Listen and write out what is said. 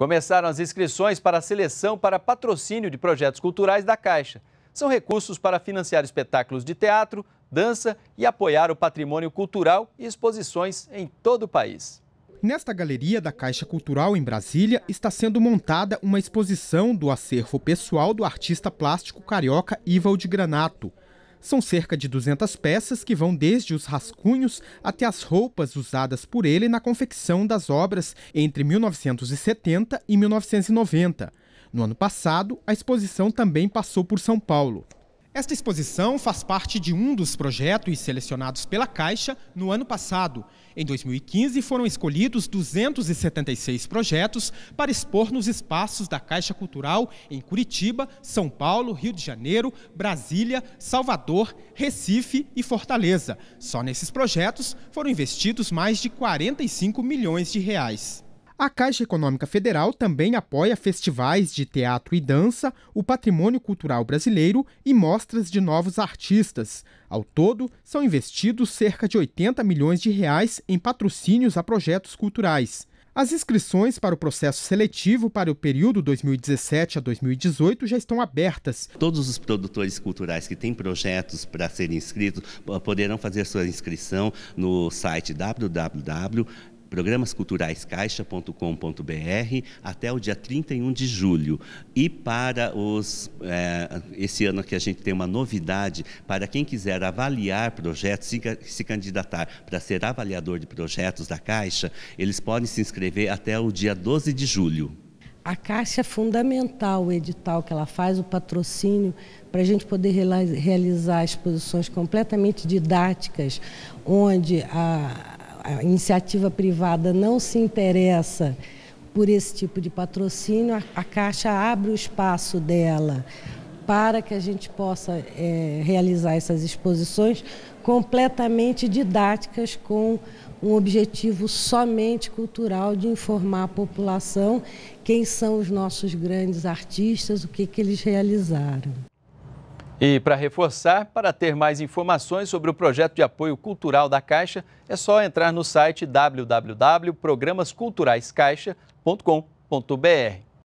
Começaram as inscrições para a seleção para patrocínio de projetos culturais da Caixa. São recursos para financiar espetáculos de teatro, dança e apoiar o patrimônio cultural e exposições em todo o país. Nesta galeria da Caixa Cultural em Brasília está sendo montada uma exposição do acervo pessoal do artista plástico carioca Ivald Granato. São cerca de 200 peças que vão desde os rascunhos até as roupas usadas por ele na confecção das obras entre 1970 e 1990. No ano passado, a exposição também passou por São Paulo. Esta exposição faz parte de um dos projetos selecionados pela Caixa no ano passado. Em 2015, foram escolhidos 276 projetos para expor nos espaços da Caixa Cultural em Curitiba, São Paulo, Rio de Janeiro, Brasília, Salvador, Recife e Fortaleza. Só nesses projetos foram investidos mais de 45 milhões de reais. A Caixa Econômica Federal também apoia festivais de teatro e dança, o patrimônio cultural brasileiro e mostras de novos artistas. Ao todo, são investidos cerca de 80 milhões de reais em patrocínios a projetos culturais. As inscrições para o processo seletivo para o período 2017 a 2018 já estão abertas. Todos os produtores culturais que têm projetos para serem inscritos poderão fazer sua inscrição no site www programasculturaiscaixa.com.br até o dia 31 de julho. E para os é, esse ano que a gente tem uma novidade para quem quiser avaliar projetos, se, se candidatar para ser avaliador de projetos da Caixa, eles podem se inscrever até o dia 12 de julho. A Caixa é fundamental o edital que ela faz, o patrocínio, para a gente poder realizar exposições completamente didáticas, onde a, a iniciativa privada não se interessa por esse tipo de patrocínio, a, a Caixa abre o espaço dela para que a gente possa é, realizar essas exposições completamente didáticas com um objetivo somente cultural de informar a população quem são os nossos grandes artistas, o que, que eles realizaram. E para reforçar, para ter mais informações sobre o projeto de apoio cultural da Caixa, é só entrar no site www.programasculturaiscaixa.com.br.